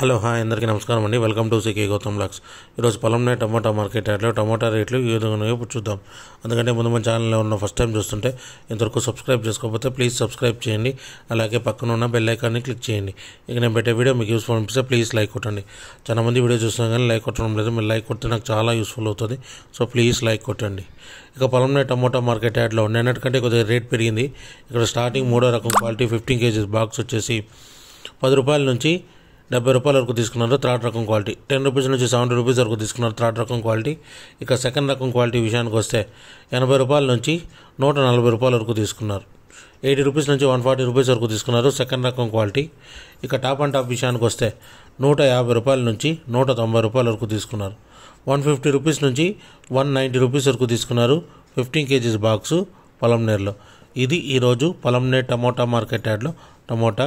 hello hi అందరికీ నమస్కారం అండి వెల్కమ్ టు సికే గౌతమ్ లాక్స్ ఈరోజు పొలంనే టమాటా మార్కెట్ యాడ్లో టమాటా రేట్లు ఏ విధంగా ఉన్నాయో చూద్దాం అందుకంటే ముందు మన ఛానల్లో ఉన్న ఫస్ట్ టైం చూస్తుంటే ఇంతవరకు సబ్స్క్రైబ్ చేసుకోకపోతే ప్లీజ్ సబ్స్క్రైబ్ చేయండి అలాగే పక్కన ఉన్న బెల్ ఐకాన్ని క్లిక్ చేయండి ఇక నేను పెట్టే వీడియో మీకు యూస్ఫుల్ అనిపిస్తే ప్లీజ్ లైక్ కొట్టండి చాలా మంది వీడియో చూస్తున్నాం కానీ లైక్ కొట్టడం లేదు మీరు లైక్ కొడితే నాకు చాలా యూస్ఫుల్ అవుతుంది సో ప్లీజ్ లైక్ కొట్టండి ఇక పొలంనే టమోటా మార్కెట్ యాడ్లో నిన్నటికంటే కొద్దిగా రేట్ పెరిగింది ఇక్కడ స్టార్టింగ్ మూడో రకం క్వాలిటీ ఫిఫ్టీన్ కేజీస్ బాక్స్ వచ్చేసి పది రూపాయల నుంచి డెబ్బై రూపాయల వరకు తీసుకున్నారు థర్డ్ రకం క్వాలిటీ టెన్ రూపీస్ నుంచి సెవెంటీ రూపీస్ వరకు తీసుకున్నారు థర్డ్ రకం క్వాలిటీ ఇక సెకండ్ రకం క్వాలిటీ విషయానికి వస్తే ఎనభై రూపాయల నుంచి నూట నలభై రూపాయల వరకు తీసుకున్నారు ఎయిటీ రూపీస్ నుంచి వన్ ఫార్టీ రూపీస్ వరకు తీసుకున్నారు సెకండ్ రకం క్వాలిటీ ఇక టాప్ అండ్ టాప్ విషయానికి వస్తే నూట యాభై రూపాయల నుంచి నూట తొంభై రూపాయల వరకు తీసుకున్నారు వన్ ఫిఫ్టీ రూపీస్ నుంచి వన్ నైంటీ రూపీస్ వరకు తీసుకున్నారు ఫిఫ్టీన్ కేజీస్ బాక్సు పొలం పొలంనేర్లో ఇది ఈరోజు పొలం నేర్ టమోటా మార్కెట్ యార్డ్లో టమోటా